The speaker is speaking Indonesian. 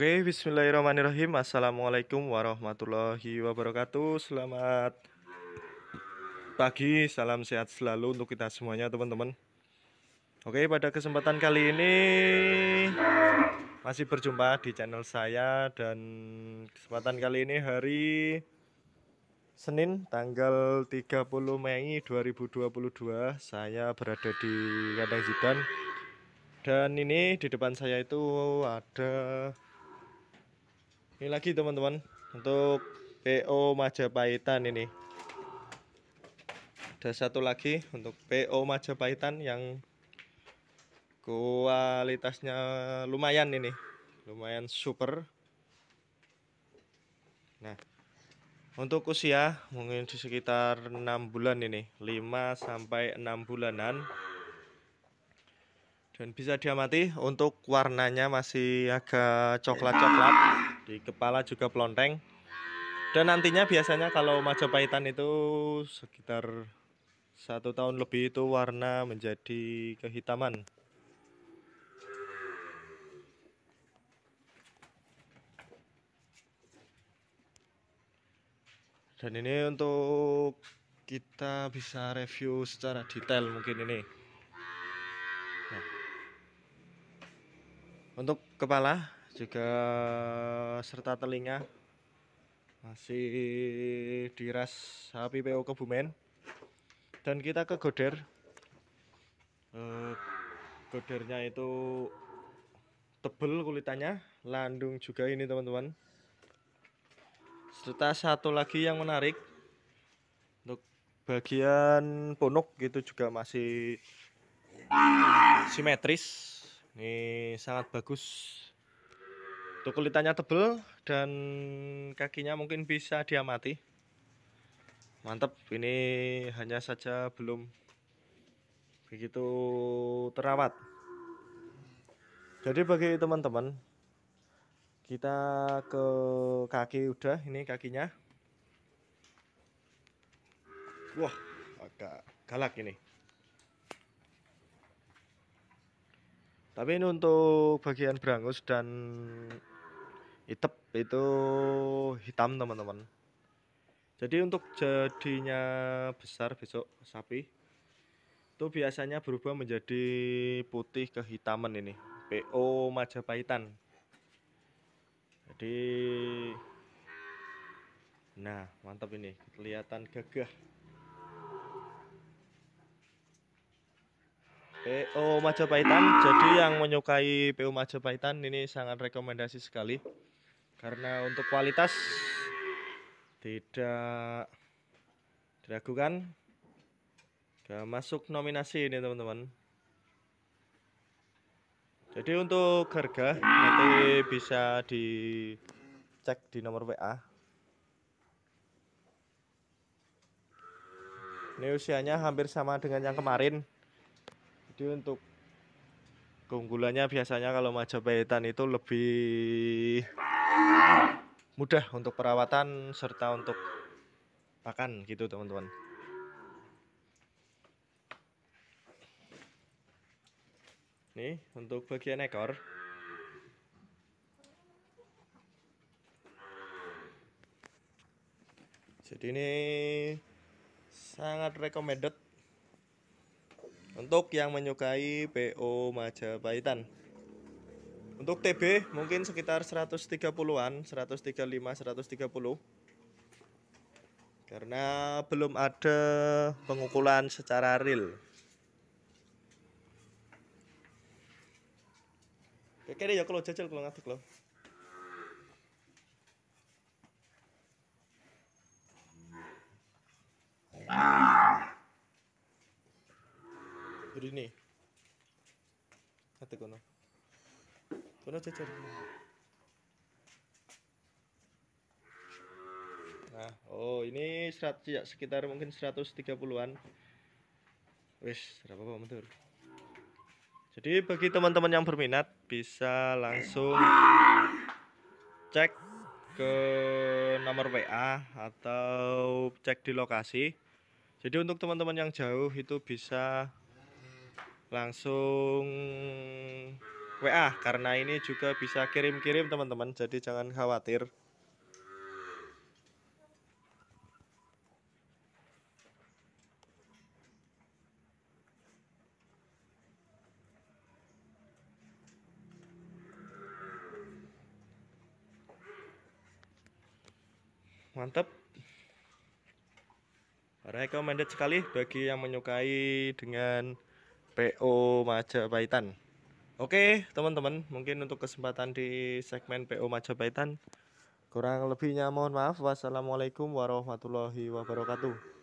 Oke, bismillahirrahmanirrahim. Assalamualaikum warahmatullahi wabarakatuh. Selamat pagi, salam sehat selalu untuk kita semuanya, teman-teman. Oke, pada kesempatan kali ini masih berjumpa di channel saya dan kesempatan kali ini hari Senin tanggal 30 Mei 2022 saya berada di kandang Zidan dan ini di depan saya itu ada ini lagi teman-teman untuk PO Majapahitan ini ada satu lagi untuk PO Majapahitan yang kualitasnya lumayan ini lumayan super nah untuk usia mungkin di sekitar 6 bulan ini 5 sampai 6 bulanan dan bisa diamati untuk warnanya masih agak coklat-coklat di kepala juga pelonteng dan nantinya biasanya kalau Majapahitan itu sekitar satu tahun lebih itu warna menjadi kehitaman dan ini untuk kita bisa review secara detail mungkin ini nah. untuk kepala juga serta telinga masih diras api PO Kebumen dan kita ke goder eh, godernya itu tebel kulitannya landung juga ini teman-teman serta satu lagi yang menarik untuk bagian punuk itu juga masih simetris ini sangat bagus Tuh kulitannya tebel dan kakinya mungkin bisa diamati. Mantap, ini hanya saja belum begitu terawat. Jadi bagi teman-teman kita ke kaki udah ini kakinya. Wah, agak galak ini. Tapi ini untuk bagian berangus dan hitam itu hitam teman-teman jadi untuk jadinya besar besok sapi itu biasanya berubah menjadi putih kehitaman ini PO Majapahitan jadi nah mantap ini kelihatan gagah PO Majapahitan jadi yang menyukai PO Majapahitan ini sangat rekomendasi sekali karena untuk kualitas tidak diragukan sudah masuk nominasi ini teman-teman jadi untuk harga nanti bisa dicek di nomor WA ini usianya hampir sama dengan yang kemarin jadi untuk keunggulannya biasanya kalau Majapahitan itu lebih mudah untuk perawatan serta untuk pakan gitu teman-teman nih untuk bagian ekor jadi ini sangat recommended untuk yang menyukai PO Majapahitan untuk TB mungkin sekitar 130-an, 135, 130. Karena belum ada pengukulan secara real. Oke ya kalau jajal kalau ngaduk loh. Beri nih. Kata kono. Tuh cecer Nah, oh ini serat, ya, sekitar mungkin 130-an. wes berapa Pak Mentur? Jadi bagi teman-teman yang berminat bisa langsung cek ke nomor WA atau cek di lokasi. Jadi untuk teman-teman yang jauh itu bisa langsung WA karena ini juga bisa kirim-kirim teman-teman jadi jangan khawatir mantap recommended sekali bagi yang menyukai dengan PO Majapahitan Oke teman-teman mungkin untuk kesempatan di segmen PO Majapahitan kurang lebihnya mohon maaf wassalamualaikum warahmatullahi wabarakatuh